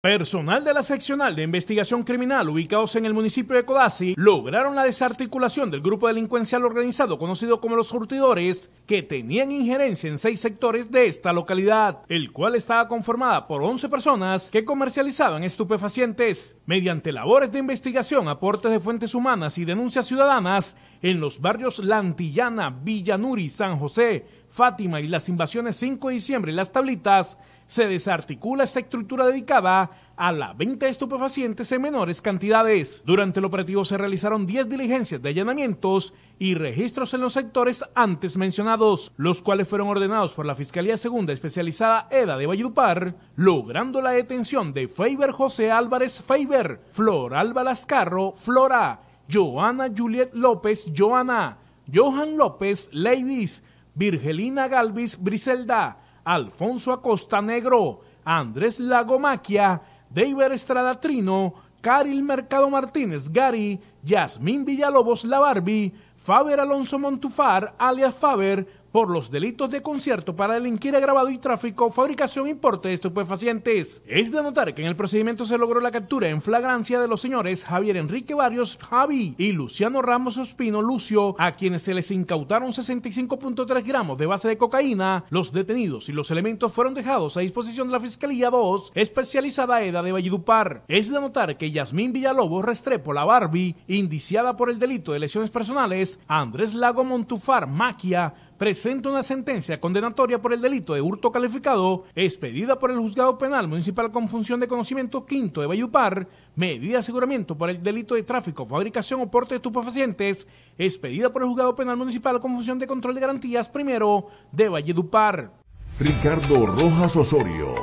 Personal de la seccional de investigación criminal ubicados en el municipio de Codazzi lograron la desarticulación del grupo delincuencial organizado conocido como los surtidores que tenían injerencia en seis sectores de esta localidad, el cual estaba conformada por 11 personas que comercializaban estupefacientes. Mediante labores de investigación, aportes de fuentes humanas y denuncias ciudadanas en los barrios Lantillana, Villanuri, San José, Fátima y las invasiones 5 de diciembre y las tablitas, se desarticula esta estructura dedicada a la venta de estupefacientes en menores cantidades. Durante el operativo se realizaron 10 diligencias de allanamientos y registros en los sectores antes mencionados, los cuales fueron ordenados por la Fiscalía Segunda Especializada EDA de Valledupar, logrando la detención de Faber José Álvarez Faber, Flor Alba Lascarro, Flora, Joana Juliet López Joana, Johan López Levis, Virgelina Galvis Briselda, Alfonso Acosta Negro, Andrés Lagomaquia, David Estrada Trino, Caril Mercado Martínez Gary, Yasmín Villalobos La Barbie, Faber Alonso Montufar, alias Faber, por los delitos de concierto para delinquir agravado y tráfico, fabricación, importe de estupefacientes. Es de notar que en el procedimiento se logró la captura en flagrancia de los señores Javier Enrique Barrios, Javi, y Luciano Ramos Ospino, Lucio, a quienes se les incautaron 65.3 gramos de base de cocaína. Los detenidos y los elementos fueron dejados a disposición de la Fiscalía 2, especializada EDA de Valledupar. Es de notar que Yasmín Villalobos Restrepo, la Barbie, indiciada por el delito de lesiones personales, Andrés Lago Montufar, Maquia, presenta una sentencia condenatoria por el delito de hurto calificado expedida por el Juzgado Penal Municipal con función de conocimiento quinto de Bayupar, medida de aseguramiento por el delito de tráfico, fabricación o porte de estupefacientes expedida por el Juzgado Penal Municipal con función de control de garantías primero de Valledupar. Ricardo Rojas Osorio,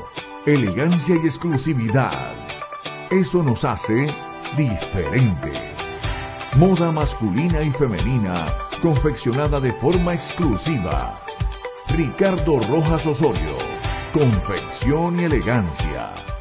elegancia y exclusividad. Eso nos hace diferentes. Moda masculina y femenina confeccionada de forma exclusiva. Ricardo Rojas Osorio, confección y elegancia.